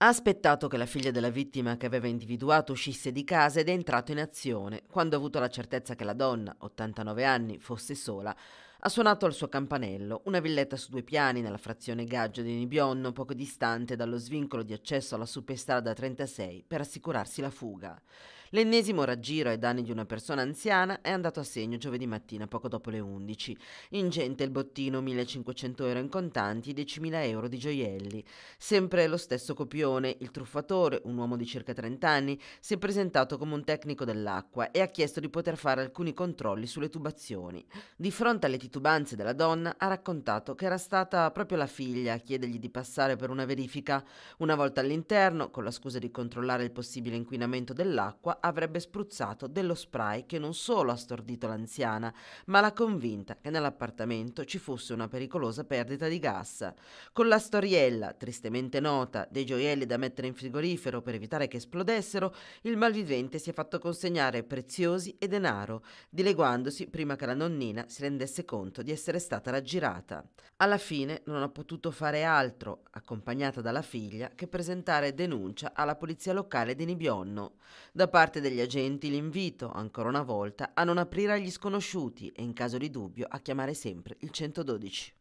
Ha aspettato che la figlia della vittima che aveva individuato uscisse di casa ed è entrato in azione. Quando ha avuto la certezza che la donna, 89 anni, fosse sola, ha suonato al suo campanello, una villetta su due piani nella frazione Gaggio di Nibionno, poco distante dallo svincolo di accesso alla superstrada 36, per assicurarsi la fuga. L'ennesimo raggiro ai danni di una persona anziana è andato a segno giovedì mattina poco dopo le 11. Ingente il bottino 1500 euro in contanti e 10.000 euro di gioielli. Sempre lo stesso copione, il truffatore, un uomo di circa 30 anni, si è presentato come un tecnico dell'acqua e ha chiesto di poter fare alcuni controlli sulle tubazioni. Di fronte alle titubanze della donna ha raccontato che era stata proprio la figlia a chiedergli di passare per una verifica. Una volta all'interno, con la scusa di controllare il possibile inquinamento dell'acqua, avrebbe spruzzato dello spray che non solo ha stordito l'anziana, ma l'ha convinta che nell'appartamento ci fosse una pericolosa perdita di gas. Con la storiella, tristemente nota, dei gioielli da mettere in frigorifero per evitare che esplodessero, il malvivente si è fatto consegnare preziosi e denaro, dileguandosi prima che la nonnina si rendesse conto di essere stata raggirata. Alla fine non ha potuto fare altro, accompagnata dalla figlia, che presentare denuncia alla polizia locale di Nibionno. Da parte parte degli agenti l'invito, ancora una volta, a non aprire agli sconosciuti e in caso di dubbio a chiamare sempre il 112.